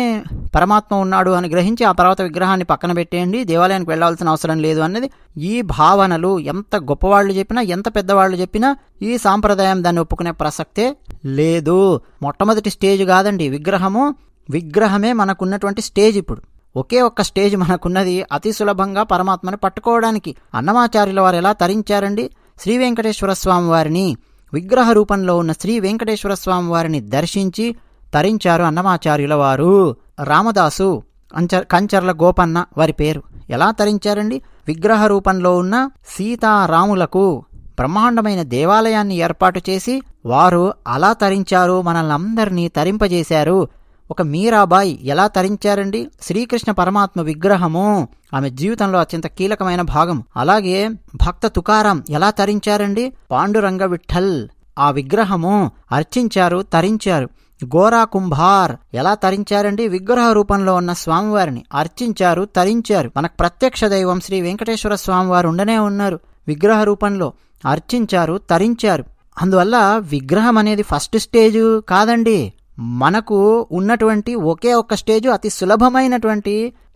పరమాత్మ ఉన్నాడు అని గ్రహించి ఆ తర్వాత విగ్రహాన్ని పక్కన పెట్టేయండి దేవాలయానికి వెళ్లాల్సిన అవసరం లేదు అన్నది ఈ భావనలు ఎంత గొప్పవాళ్ళు చెప్పినా ఎంత పెద్దవాళ్ళు చెప్పినా ఈ సాంప్రదాయం దాన్ని ఒప్పుకునే ప్రసక్తే లేదు మొట్టమొదటి స్టేజ్ కాదండి విగ్రహము విగ్రహమే మనకున్నటువంటి స్టేజ్ ఇప్పుడు ఒకే ఒక్క స్టేజ్ మనకున్నది అతి సులభంగా పరమాత్మను పట్టుకోవడానికి అన్నమాచార్యుల వారు ఎలా తరించారండి శ్రీ వెంకటేశ్వర స్వామి వారిని విగ్రహ రూపంలో ఉన్న శ్రీ వెంకటేశ్వర స్వామి వారిని దర్శించి తరించారు అన్నమాచార్యుల వారు రామదాసు అంచర్ కంచర్ల గోపన్న వారి పేరు ఎలా తరించారండి విగ్రహ రూపంలో ఉన్న సీతారాములకు బ్రహ్మాండమైన దేవాలయాన్ని ఏర్పాటు చేసి వారు అలా తరించారు మనల్ని అందరినీ తరింపజేశారు ఒక మీరాబాయి ఎలా తరించారండి శ్రీకృష్ణ పరమాత్మ విగ్రహము ఆమె జీవితంలో అత్యంత కీలకమైన భాగం అలాగే భక్త తుకారాం ఎలా తరించారండి పాండురంగ విఠల్ ఆ విగ్రహము అర్చించారు తరించారు గోరా కుంభార్ ఎలా తరించారండి విగ్రహ రూపంలో ఉన్న స్వామివారిని అర్చించారు తరించారు మనకు ప్రత్యక్ష దైవం శ్రీ వెంకటేశ్వర స్వామివారు ఉండనే ఉన్నారు విగ్రహ రూపంలో అర్చించారు తరించారు అందువల్ల విగ్రహం అనేది ఫస్ట్ స్టేజ్ కాదండి మనకు ఉన్నటువంటి ఒకే ఒక్క స్టేజ్ అతి సులభమైనటువంటి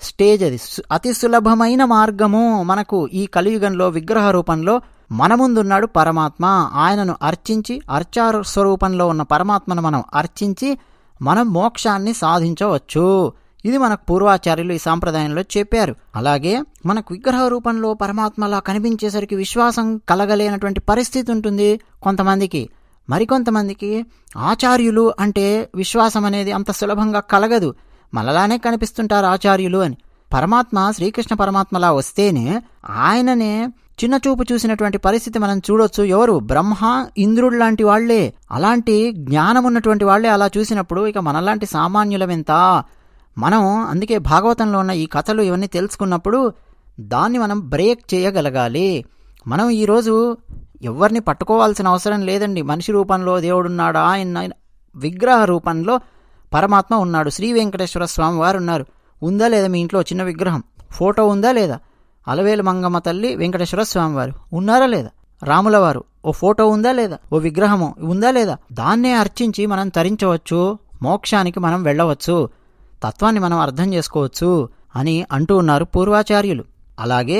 స్టేజ్ అది అతి సులభమైన మార్గము మనకు ఈ కలియుగంలో విగ్రహ రూపంలో మన ముందున్నాడు పరమాత్మ ఆయనను అర్చించి అర్చార స్వరూపంలో ఉన్న పరమాత్మను మనం అర్చించి మనం మోక్షాన్ని సాధించవచ్చు ఇది మనకు పూర్వాచార్యులు ఈ సాంప్రదాయంలో చెప్పారు అలాగే మనకు విగ్రహ రూపంలో పరమాత్మలా కనిపించేసరికి విశ్వాసం కలగలేనటువంటి పరిస్థితి ఉంటుంది కొంతమందికి మరికొంతమందికి ఆచార్యులు అంటే విశ్వాసం అనేది అంత సులభంగా కలగదు మలలానే కనిపిస్తుంటారు ఆచార్యులు అని పరమాత్మ శ్రీకృష్ణ పరమాత్మలా వస్తేనే ఆయననే చిన్న చూపు చూసినటువంటి పరిస్థితి మనం చూడొచ్చు ఎవరు బ్రహ్మ ఇంద్రుడు లాంటి వాళ్లే అలాంటి జ్ఞానం ఉన్నటువంటి వాళ్లే అలా చూసినప్పుడు ఇక మనలాంటి సామాన్యులమెంత మనం అందుకే భాగవతంలో ఉన్న ఈ కథలు ఇవన్నీ తెలుసుకున్నప్పుడు దాన్ని మనం బ్రేక్ చేయగలగాలి మనం ఈరోజు ఎవరిని పట్టుకోవాల్సిన అవసరం లేదండి మనిషి రూపంలో దేవుడున్నాడా ఆయన విగ్రహ రూపంలో పరమాత్మ ఉన్నాడు శ్రీ వెంకటేశ్వర స్వామి వారు ఉన్నారు ఉందా లేదా మీ ఇంట్లో చిన్న విగ్రహం ఫోటో ఉందా లేదా అలవేలు మంగమ్మ తల్లి వెంకటేశ్వర స్వామి వారు ఉన్నారా లేదా రాముల వారు ఓ ఫోటో ఉందా లేదా ఓ విగ్రహము ఉందా లేదా దాన్నే అర్చించి మనం తరించవచ్చు మోక్షానికి మనం వెళ్ళవచ్చు తత్వాన్ని మనం అర్థం చేసుకోవచ్చు అని అంటూ ఉన్నారు పూర్వాచార్యులు అలాగే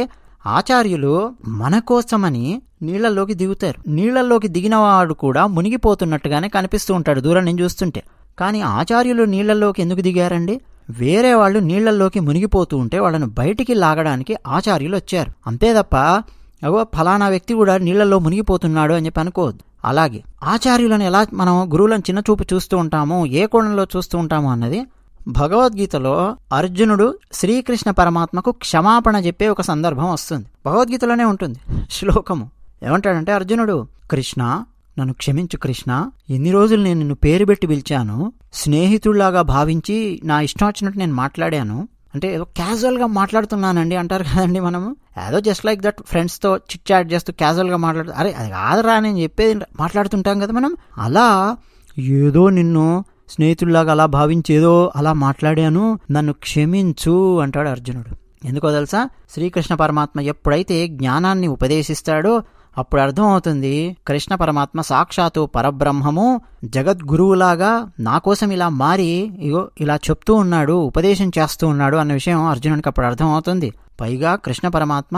ఆచార్యులు మన కోసమని నీళ్లలోకి దిగుతారు నీళ్లలోకి దిగినవాడు కూడా మునిగిపోతున్నట్టుగానే కనిపిస్తూ ఉంటాడు దూరం నుంచి చూస్తుంటే కానీ ఆచార్యులు నీళ్లలోకి ఎందుకు దిగారండి వేరే వాళ్ళు నీళ్లలోకి మునిగిపోతూ ఉంటే వాళ్ళను బయటికి లాగడానికి ఆచార్యులు వచ్చారు అంతే తప్ప అగో ఫలానా వ్యక్తి కూడా నీళ్లలో మునిగిపోతున్నాడు అని చెప్పి అనుకోవద్దు అలాగే ఆచార్యులను ఎలా మనం గురువులను చిన్న చూపు చూస్తూ ఉంటామో ఏ కోణంలో చూస్తూ ఉంటామో అన్నది భగవద్గీతలో అర్జునుడు శ్రీకృష్ణ పరమాత్మకు క్షమాపణ చెప్పే ఒక సందర్భం వస్తుంది భగవద్గీతలోనే ఉంటుంది శ్లోకము ఏమంటాడంటే అర్జునుడు కృష్ణ నన్ను క్షమించు కృష్ణ ఎన్ని రోజులు నేను నిన్ను పేరు పెట్టి పిలిచాను స్నేహితుడిలాగా భావించి నా ఇష్టం వచ్చినట్టు నేను మాట్లాడాను అంటే ఏదో క్యాజువల్గా మాట్లాడుతున్నానండి అంటారు కదండి మనము ఏదో జస్ట్ లైక్ దట్ ఫ్రెండ్స్తో చిట్ చాట్ చేస్తూ క్యాజువల్గా మాట్లాడుతూ అరే అది కాదురా నేను చెప్పేది మాట్లాడుతుంటాం కదా మనం అలా ఏదో నిన్ను స్నేహితుల్లాగా అలా భావించేదో అలా మాట్లాడాను నన్ను క్షమించు అంటాడు అర్జునుడు ఎందుకో తెలుసా శ్రీకృష్ణ పరమాత్మ ఎప్పుడైతే జ్ఞానాన్ని ఉపదేశిస్తాడో అప్పుడు అర్థం అవుతుంది కృష్ణ పరమాత్మ సాక్షాత్తు పరబ్రహ్మము జగద్గురువులాగా నా కోసం ఇలా మారి ఇగో ఇలా చెప్తూ ఉన్నాడు ఉపదేశం చేస్తూ ఉన్నాడు అన్న విషయం అర్జునునికి అప్పుడు అర్థం అవుతుంది పైగా కృష్ణ పరమాత్మ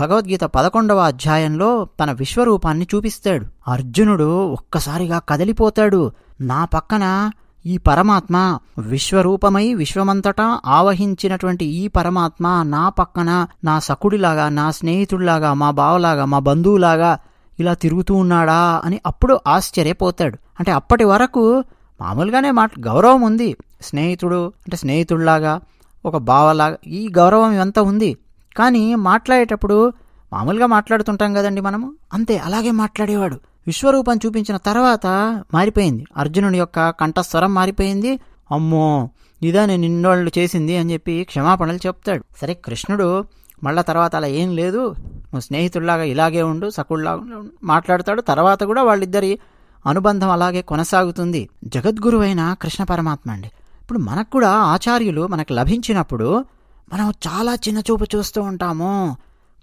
భగవద్గీత పదకొండవ అధ్యాయంలో తన విశ్వరూపాన్ని చూపిస్తాడు అర్జునుడు ఒక్కసారిగా కదిలిపోతాడు నా పక్కన ఈ పరమాత్మ విశ్వరూపమై విశ్వమంతటా ఆవహించినటువంటి ఈ పరమాత్మ నా పక్కన నా సకుడిలాగా నా స్నేహితుడిలాగా మా బావలాగా మా బంధువులాగా ఇలా తిరుగుతూ ఉన్నాడా అని అప్పుడు ఆశ్చర్యపోతాడు అంటే అప్పటి వరకు మామూలుగానే మాట గౌరవం ఉంది స్నేహితుడు అంటే స్నేహితుడిలాగా ఒక బావలాగా ఈ గౌరవం ఎంత ఉంది కానీ మాట్లాడేటప్పుడు మామూలుగా మాట్లాడుతుంటాం కదండి మనము అంతే అలాగే మాట్లాడేవాడు విశ్వరూపం చూపించిన తర్వాత మారిపోయింది అర్జునుడి యొక్క కంఠస్వరం మారిపోయింది అమ్మో ఇదా నేను నిన్నోళ్ళు చేసింది అని చెప్పి క్షమాపణలు చెప్తాడు సరే కృష్ణుడు మళ్ళా తర్వాత అలా ఏం లేదు నువ్వు స్నేహితుల్లాగా ఇలాగే ఉండు సకుల్లాగా మాట్లాడతాడు తర్వాత కూడా వాళ్ళిద్దరి అనుబంధం అలాగే కొనసాగుతుంది జగద్గురు కృష్ణ పరమాత్మ అండి ఇప్పుడు మనకు కూడా ఆచార్యులు మనకు లభించినప్పుడు మనం చాలా చిన్న చూపు చూస్తూ ఉంటాము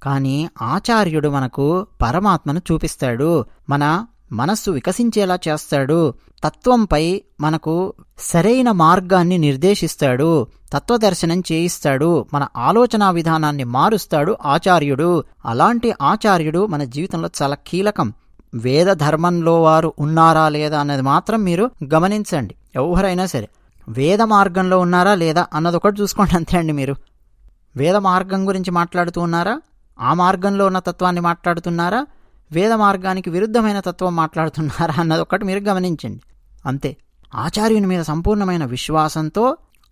కానీ ఆచార్యుడు మనకు పరమాత్మను చూపిస్తాడు మన మనస్సు వికసించేలా చేస్తాడు తత్వంపై మనకు సరైన మార్గాన్ని నిర్దేశిస్తాడు తత్వదర్శనం చేయిస్తాడు మన ఆలోచనా విధానాన్ని మారుస్తాడు ఆచార్యుడు అలాంటి ఆచార్యుడు మన జీవితంలో చాలా కీలకం వేద ధర్మంలో వారు ఉన్నారా లేదా అన్నది మాత్రం మీరు గమనించండి ఎవరైనా సరే వేద మార్గంలో ఉన్నారా లేదా అన్నది ఒకటి చూసుకోండి అంతే అండి మీరు వేద మార్గం గురించి మాట్లాడుతూ ఉన్నారా ఆ మార్గంలో ఉన్న తత్వాన్ని మాట్లాడుతున్నారా వేద మార్గానికి విరుద్ధమైన తత్వం మాట్లాడుతున్నారా అన్నది ఒకటి మీరు గమనించండి అంతే ఆచార్యుని మీద సంపూర్ణమైన విశ్వాసంతో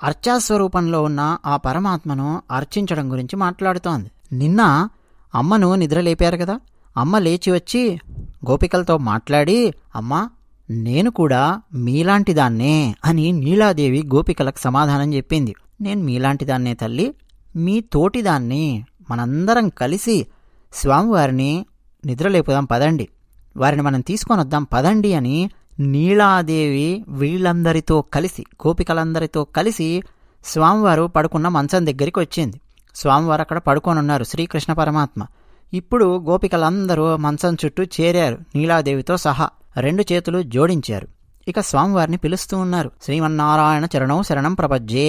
అర్చాస్వరూపంలో ఉన్న ఆ పరమాత్మను అర్చించడం గురించి మాట్లాడుతోంది నిన్న అమ్మను నిద్రలేపారు కదా అమ్మ లేచి వచ్చి గోపికలతో మాట్లాడి అమ్మా నేను కూడా మీలాంటి దాన్నే అని నీలాదేవి గోపికలకు సమాధానం చెప్పింది నేను మీలాంటి దాన్నే తల్లి మీ తోటిదాన్ని మనందరం కలిసి స్వామివారిని నిద్రలేపుదాం పదండి వారిని మనం తీసుకొని వద్దాం పదండి అని నీలాదేవి వీళ్ళందరితో కలిసి గోపికలందరితో కలిసి స్వామివారు పడుకున్న మంచం దగ్గరికి వచ్చింది స్వామివారు అక్కడ ఉన్నారు శ్రీకృష్ణ పరమాత్మ ఇప్పుడు గోపికలందరూ మంచం చుట్టూ చేరారు నీలాదేవితో సహా రెండు చేతులు జోడించారు ఇక స్వామివారిని పిలుస్తూ ఉన్నారు శ్రీమన్నారాయణ చరణం శరణం ప్రపజ్జే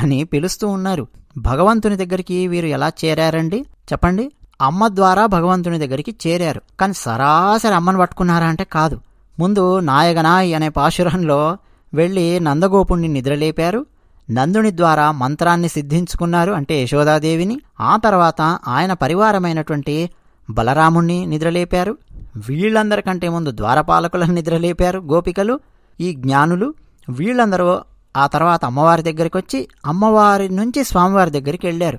అని పిలుస్తూ ఉన్నారు భగవంతుని దగ్గరికి వీరు ఎలా చేరారండి చెప్పండి అమ్మ ద్వారా భగవంతుని దగ్గరికి చేరారు కానీ సరాసరి అమ్మను పట్టుకున్నారా అంటే కాదు ముందు నాయగనాయ్ అనే పాశురంలో వెళ్ళి నందగోపుణ్ణి నిద్రలేపారు నందుని ద్వారా మంత్రాన్ని సిద్ధించుకున్నారు అంటే యశోదాదేవిని ఆ తర్వాత ఆయన పరివారమైనటువంటి బలరాముణ్ణి నిద్రలేపారు వీళ్ళందరికంటే ముందు ద్వారపాలకులను నిద్రలేపారు గోపికలు ఈ జ్ఞానులు వీళ్ళందరూ ఆ తర్వాత అమ్మవారి దగ్గరికి వచ్చి అమ్మవారి నుంచి స్వామివారి దగ్గరికి వెళ్ళారు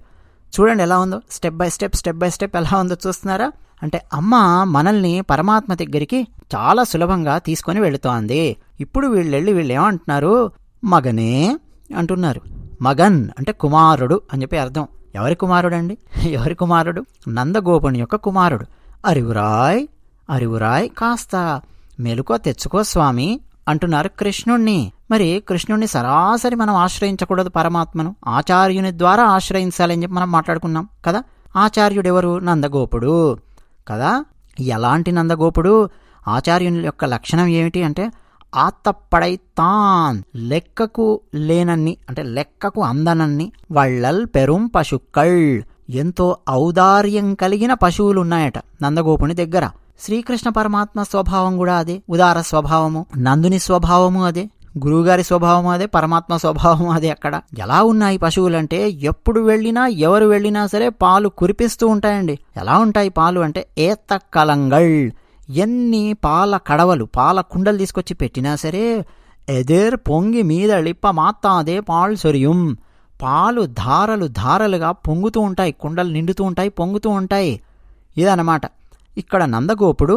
చూడండి ఎలా ఉందో step by step step by step ఎలా ఉందో చూస్తున్నారా అంటే అమ్మ మనల్ని పరమాత్మ దగ్గరికి చాలా సులభంగా తీసుకొని వెళుతోంది ఇప్పుడు వీళ్ళు వెళ్ళి వీళ్ళు ఏమంటున్నారు మగనే అంటున్నారు మగన్ అంటే కుమారుడు అని చెప్పి అర్థం ఎవరి కుమారుడు అండి ఎవరి కుమారుడు నందగోపుని యొక్క కుమారుడు అరివురాయ్ అరివురాయ్ కాస్త మెలుకో తెచ్చుకో స్వామి అంటున్నారు కృష్ణుణ్ణి మరి కృష్ణుడిని సరాసరి మనం ఆశ్రయించకూడదు పరమాత్మను ఆచార్యుని ద్వారా ఆశ్రయించాలని చెప్పి మనం మాట్లాడుకున్నాం కదా ఆచార్యుడెవరు నందగోపుడు కదా ఎలాంటి నందగోపుడు ఆచార్యుని యొక్క లక్షణం ఏమిటి అంటే ఆత్తప్పడై తాన్ లెక్కకు లేనన్ని అంటే లెక్కకు అందనన్ని వళ్ళల్ పెరుం పశుక్కళ్ ఎంతో ఔదార్యం కలిగిన పశువులు ఉన్నాయట నందగోపుని దగ్గర శ్రీకృష్ణ పరమాత్మ స్వభావం కూడా అదే ఉదార స్వభావము నందుని స్వభావము అదే గురువుగారి స్వభావం అదే పరమాత్మ స్వభావం అదే అక్కడ ఎలా ఉన్నాయి పశువులంటే ఎప్పుడు వెళ్ళినా ఎవరు వెళ్ళినా సరే పాలు కురిపిస్తూ ఉంటాయండి ఎలా ఉంటాయి పాలు అంటే ఏత కలంగళ్ ఎన్ని పాల కడవలు పాల కుండలు తీసుకొచ్చి పెట్టినా సరే ఎదేర్ పొంగి మీద లిప్ప మాత్తాదే పాలు సొరియం పాలు ధారలు ధారలుగా పొంగుతూ ఉంటాయి కుండలు నిండుతూ ఉంటాయి పొంగుతూ ఉంటాయి ఇదనమాట ఇక్కడ నందగోపుడు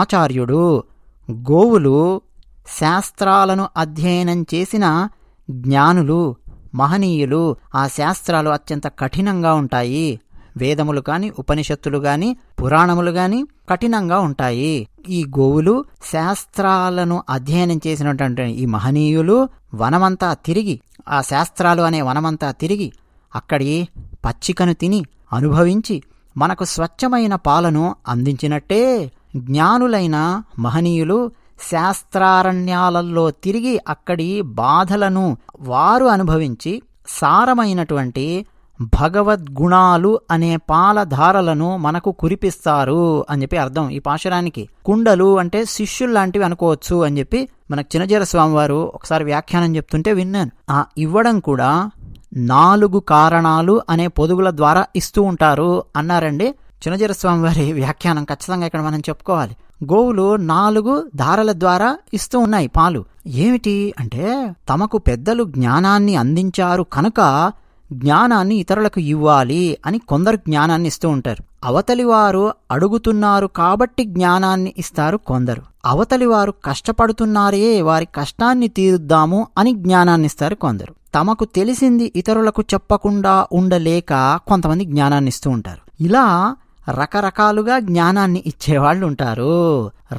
ఆచార్యుడు గోవులు శాస్త్రాలను అధ్యయనం చేసిన జ్ఞానులు మహనీయులు ఆ శాస్త్రాలు అత్యంత కఠినంగా ఉంటాయి వేదములు కాని ఉపనిషత్తులు గాని పురాణములు గాని కఠినంగా ఉంటాయి ఈ గోవులు శాస్త్రాలను అధ్యయనం చేసినటువంటి ఈ మహనీయులు వనమంతా తిరిగి ఆ శాస్త్రాలు అనే వనమంతా తిరిగి అక్కడి పచ్చికను తిని అనుభవించి మనకు స్వచ్ఛమైన పాలను అందించినట్టే జ్ఞానులైన మహనీయులు శాస్త్రారణ్యాలలో తిరిగి అక్కడి బాధలను వారు అనుభవించి సారమైనటువంటి భగవద్గుణాలు అనే పాలధారలను మనకు కురిపిస్తారు అని చెప్పి అర్థం ఈ పాశురానికి కుండలు అంటే శిష్యులు లాంటివి అనుకోవచ్చు అని చెప్పి మనకు చిన్నజీర స్వామివారు ఒకసారి వ్యాఖ్యానం చెప్తుంటే విన్నాను ఆ ఇవ్వడం కూడా నాలుగు కారణాలు అనే పొదుగుల ద్వారా ఇస్తూ ఉంటారు అన్నారండి చిన్నజీర స్వామివారి వ్యాఖ్యానం ఖచ్చితంగా ఇక్కడ మనం చెప్పుకోవాలి గోవులు నాలుగు ధారల ద్వారా ఇస్తూ ఉన్నాయి పాలు ఏమిటి అంటే తమకు పెద్దలు జ్ఞానాన్ని అందించారు కనుక జ్ఞానాన్ని ఇతరులకు ఇవ్వాలి అని కొందరు జ్ఞానాన్ని ఇస్తూ ఉంటారు అవతలివారు అడుగుతున్నారు కాబట్టి జ్ఞానాన్ని ఇస్తారు కొందరు అవతలివారు కష్టపడుతున్నారే వారి కష్టాన్ని తీరుద్దాము అని జ్ఞానాన్ని ఇస్తారు కొందరు తమకు తెలిసింది ఇతరులకు చెప్పకుండా ఉండలేక కొంతమంది జ్ఞానాన్ని ఇస్తూ ఉంటారు ఇలా రకరకాలుగా జ్ఞానాన్ని ఇచ్చేవాళ్ళు ఉంటారు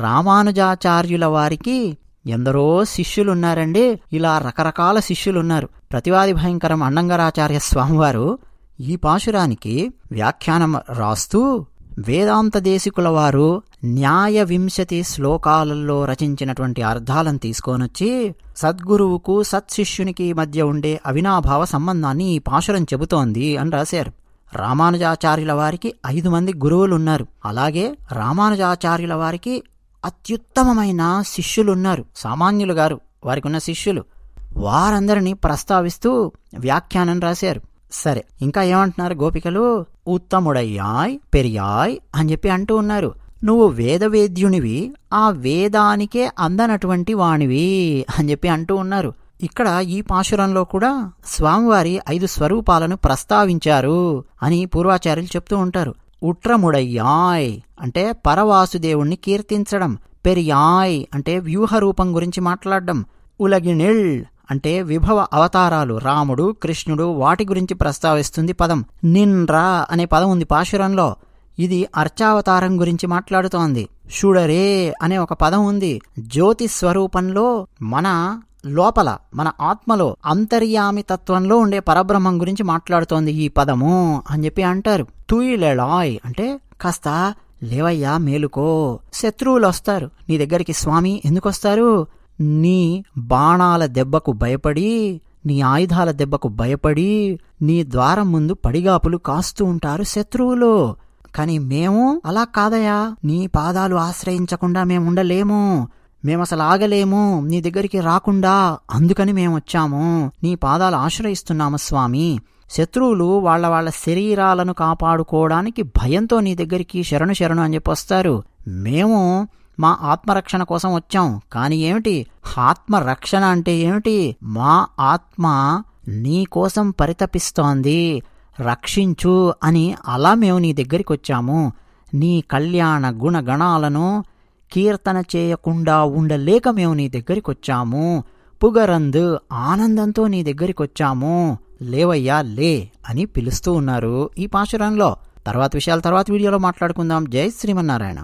రామానుజాచార్యుల వారికి ఎందరో శిష్యులున్నారండి ఇలా రకరకాల శిష్యులున్నారు ప్రతివాది భయంకరం అన్నంగరాచార్య స్వామివారు ఈ పాశురానికి వ్యాఖ్యానం రాస్తూ వేదాంత దేశికుల వారు న్యాయ వింశతి శ్లోకాలలో రచించినటువంటి అర్థాలను తీసుకొనొచ్చి సద్గురువుకు సత్శిష్యునికి మధ్య ఉండే అవినాభావ సంబంధాన్ని ఈ పాశురం చెబుతోంది అని రాశారు రామానుజాచార్యుల వారికి ఐదు మంది గురువులు ఉన్నారు అలాగే రామానుజాచార్యుల వారికి అత్యుత్తమమైన శిష్యులున్నారు సామాన్యులు గారు వారికి ఉన్న శిష్యులు వారందరినీ ప్రస్తావిస్తూ వ్యాఖ్యానం రాశారు సరే ఇంకా ఏమంటున్నారు గోపికలు ఉత్తముడయ్యాయ్ పెరియాయ్ అని చెప్పి అంటూ ఉన్నారు నువ్వు వేదవేద్యునివి ఆ వేదానికే అందనటువంటి వాణివి అని చెప్పి అంటూ ఉన్నారు ఇక్కడ ఈ పాశురంలో కూడా స్వామివారి ఐదు స్వరూపాలను ప్రస్తావించారు అని పూర్వాచార్యులు చెప్తూ ఉంటారు ఉట్రముడయ్యాయ్ అంటే పరవాసుదేవుణ్ణి కీర్తించడం పెరియాయ్ అంటే వ్యూహ రూపం గురించి మాట్లాడడం ఉలగినిళ్ అంటే విభవ అవతారాలు రాముడు కృష్ణుడు వాటి గురించి ప్రస్తావిస్తుంది పదం నిన్రా అనే పదం ఉంది పాశురంలో ఇది అర్చావతారం గురించి మాట్లాడుతోంది షుడరే అనే ఒక పదం ఉంది జ్యోతి స్వరూపంలో మన లోపల మన ఆత్మలో అంతర్యామి తత్వంలో ఉండే పరబ్రహ్మం గురించి మాట్లాడుతోంది ఈ పదము అని చెప్పి అంటారు తుయిలెలాయ్ అంటే కాస్త లేవయ్యా మేలుకో శత్రువులు వస్తారు నీ దగ్గరికి స్వామి ఎందుకు వస్తారు నీ బాణాల దెబ్బకు భయపడి నీ ఆయుధాల దెబ్బకు భయపడి నీ ద్వారం ముందు పడిగాపులు కాస్తూ ఉంటారు శత్రువులు కానీ మేము అలా కాదయా నీ పాదాలు ఆశ్రయించకుండా మేము ఉండలేము మేము అసలు ఆగలేము నీ దగ్గరికి రాకుండా అందుకని మేము వచ్చాము నీ పాదాలు ఆశ్రయిస్తున్నాము స్వామి శత్రువులు వాళ్ళ వాళ్ళ శరీరాలను కాపాడుకోవడానికి భయంతో నీ దగ్గరికి శరణు శరణు అని చెప్పి వస్తారు మేము మా ఆత్మరక్షణ కోసం వచ్చాం కానీ ఏమిటి ఆత్మరక్షణ అంటే ఏమిటి మా ఆత్మ నీ కోసం పరితపిస్తోంది రక్షించు అని అలా మేము నీ దగ్గరికి వచ్చాము నీ కళ్యాణ గుణగణాలను కీర్తన చేయకుండా ఉండలేక మేము నీ దగ్గరికి వచ్చాము పుగరందు ఆనందంతో నీ దగ్గరికి వచ్చాము లేవయ్యా లే అని పిలుస్తూ ఉన్నారు ఈ పాశురంలో తర్వాత విషయాలు తర్వాత వీడియోలో మాట్లాడుకుందాం జై శ్రీమన్నారాయణ